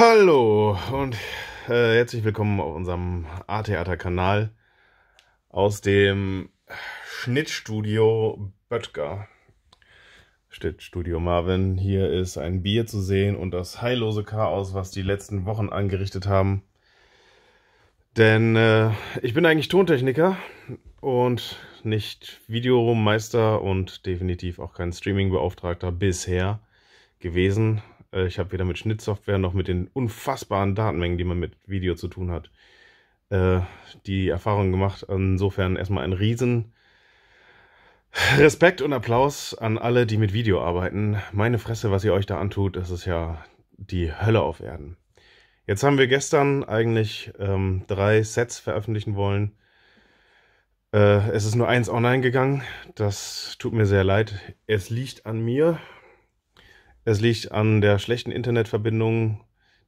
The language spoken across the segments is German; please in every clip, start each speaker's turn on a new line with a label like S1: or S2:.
S1: Hallo und äh, herzlich willkommen auf unserem A-Theater-Kanal aus dem Schnittstudio Böttger. Schnittstudio Marvin, hier ist ein Bier zu sehen und das heillose Chaos, was die letzten Wochen angerichtet haben. Denn äh, ich bin eigentlich Tontechniker und nicht Videomeister und definitiv auch kein Streaming-Beauftragter bisher gewesen. Äh, ich habe weder mit Schnittsoftware noch mit den unfassbaren Datenmengen, die man mit Video zu tun hat, äh, die Erfahrung gemacht. Insofern erstmal ein riesen Respekt und Applaus an alle, die mit Video arbeiten. Meine Fresse, was ihr euch da antut, das ist ja die Hölle auf Erden. Jetzt haben wir gestern eigentlich ähm, drei Sets veröffentlichen wollen. Äh, es ist nur eins online gegangen. Das tut mir sehr leid. Es liegt an mir es liegt an der schlechten Internetverbindung,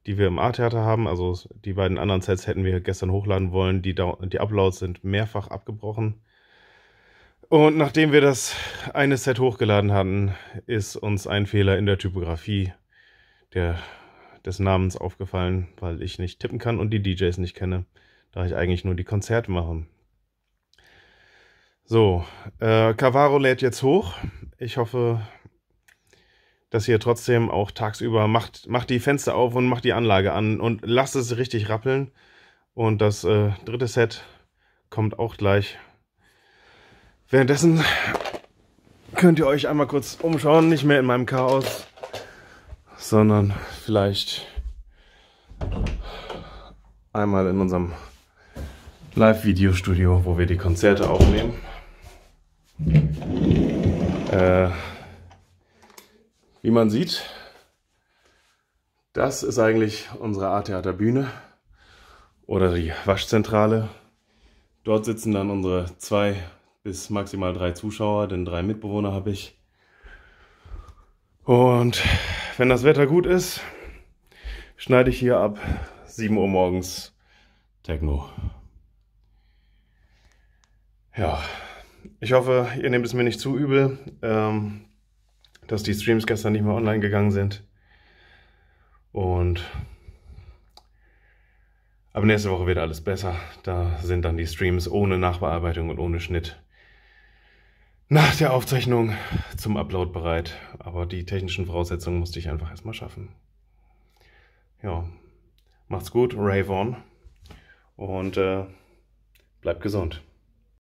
S1: die wir im A-Theater haben. Also die beiden anderen Sets hätten wir gestern hochladen wollen. Die, die Uploads sind mehrfach abgebrochen. Und nachdem wir das eine Set hochgeladen hatten, ist uns ein Fehler in der Typografie der, des Namens aufgefallen, weil ich nicht tippen kann und die DJs nicht kenne, da ich eigentlich nur die Konzerte mache. So, äh, Cavaro lädt jetzt hoch. Ich hoffe, dass ihr trotzdem auch tagsüber macht, macht die Fenster auf und macht die Anlage an und lasst es richtig rappeln. Und das äh, dritte Set kommt auch gleich. Währenddessen könnt ihr euch einmal kurz umschauen, nicht mehr in meinem Chaos, sondern vielleicht einmal in unserem Live-Video-Studio, wo wir die Konzerte aufnehmen. Äh, wie man sieht, das ist eigentlich unsere Art Theaterbühne oder die Waschzentrale. Dort sitzen dann unsere zwei bis maximal drei Zuschauer, denn drei Mitbewohner habe ich. Und wenn das Wetter gut ist, schneide ich hier ab 7 Uhr morgens Techno. Ja, ich hoffe, ihr nehmt es mir nicht zu übel. Ähm, dass die Streams gestern nicht mehr online gegangen sind. Und aber nächste Woche wird alles besser. Da sind dann die Streams ohne Nachbearbeitung und ohne Schnitt nach der Aufzeichnung zum Upload bereit. Aber die technischen Voraussetzungen musste ich einfach erstmal schaffen. Ja, macht's gut, Rave on und äh, bleibt gesund.